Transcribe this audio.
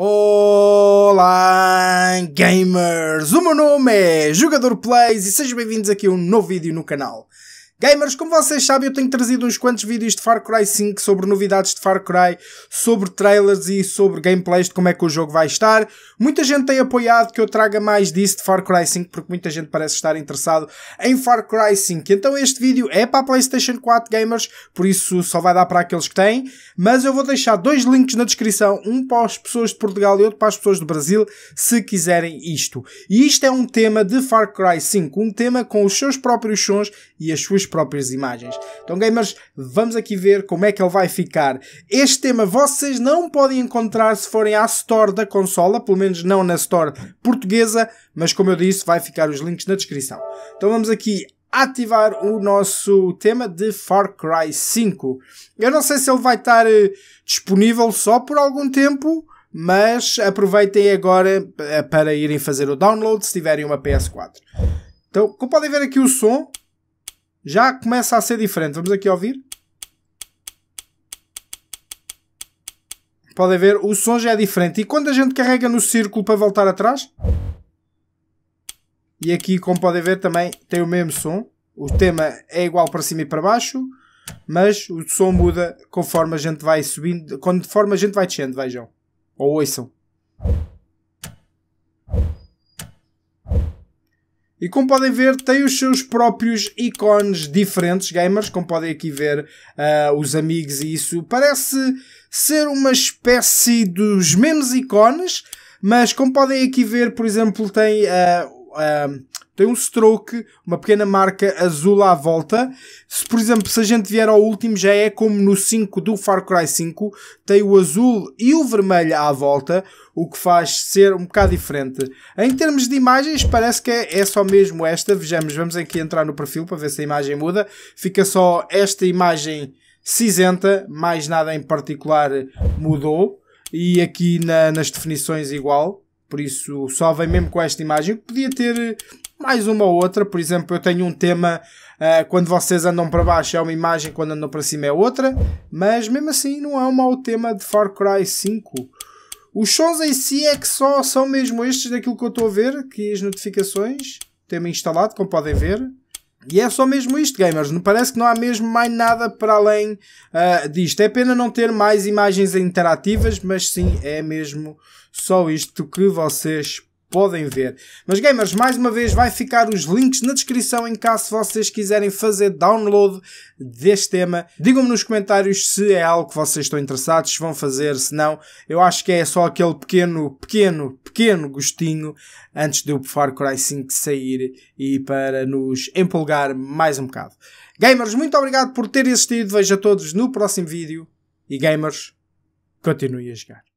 Olá gamers! O meu nome é Jogador Plays e sejam bem-vindos aqui a um novo vídeo no canal. Gamers, como vocês sabem, eu tenho trazido uns quantos vídeos de Far Cry 5 sobre novidades de Far Cry, sobre trailers e sobre gameplays de como é que o jogo vai estar. Muita gente tem apoiado que eu traga mais disso de Far Cry 5, porque muita gente parece estar interessado em Far Cry 5. Então este vídeo é para a PlayStation 4 Gamers, por isso só vai dar para aqueles que têm, mas eu vou deixar dois links na descrição, um para as pessoas de Portugal e outro para as pessoas do Brasil, se quiserem isto. E isto é um tema de Far Cry 5, um tema com os seus próprios sons e as suas próprias imagens. Então, gamers, vamos aqui ver como é que ele vai ficar. Este tema vocês não podem encontrar se forem à Store da consola, pelo menos não na Store portuguesa, mas como eu disse, vai ficar os links na descrição. Então vamos aqui ativar o nosso tema de Far Cry 5. Eu não sei se ele vai estar eh, disponível só por algum tempo, mas aproveitem agora eh, para irem fazer o download se tiverem uma PS4. Então, como podem ver aqui o som, já começa a ser diferente. Vamos aqui ouvir. Podem ver, o som já é diferente. E quando a gente carrega no círculo para voltar atrás... E aqui, como podem ver, também tem o mesmo som. O tema é igual para cima e para baixo, mas o som muda conforme a gente vai subindo, conforme a gente vai descendo, vejam. Ou ouçam. E como podem ver, tem os seus próprios ícones diferentes, gamers, como podem aqui ver uh, os amigos e isso. Parece ser uma espécie dos mesmos ícones, mas como podem aqui ver, por exemplo, tem uh, uh, tem um stroke, uma pequena marca azul à volta. Se, por exemplo, se a gente vier ao último, já é como no 5 do Far Cry 5, tem o azul e o vermelho à volta, o que faz ser um bocado diferente. Em termos de imagens, parece que é, é só mesmo esta. Vejamos, vamos aqui entrar no perfil para ver se a imagem muda. Fica só esta imagem cinzenta, mais nada em particular mudou. E aqui na, nas definições igual, por isso só vem mesmo com esta imagem. Podia ter mais uma ou outra. Por exemplo, eu tenho um tema uh, quando vocês andam para baixo é uma imagem, quando andam para cima é outra, mas mesmo assim não é um mau tema de Far Cry 5. Os sons em si é que só são mesmo estes daquilo que eu estou a ver, que as notificações, tema instalado, como podem ver. E é só mesmo isto, gamers. Não Parece que não há mesmo mais nada para além uh, disto. É pena não ter mais imagens interativas, mas sim, é mesmo só isto que vocês podem ver. Mas gamers, mais uma vez vai ficar os links na descrição em caso vocês quiserem fazer download deste tema. Digam-me nos comentários se é algo que vocês estão interessados, se vão fazer, se não. Eu acho que é só aquele pequeno, pequeno, pequeno gostinho antes do Far Cry 5 sair e para nos empolgar mais um bocado. Gamers, muito obrigado por terem assistido. Vejo a todos no próximo vídeo e gamers, continuem a jogar.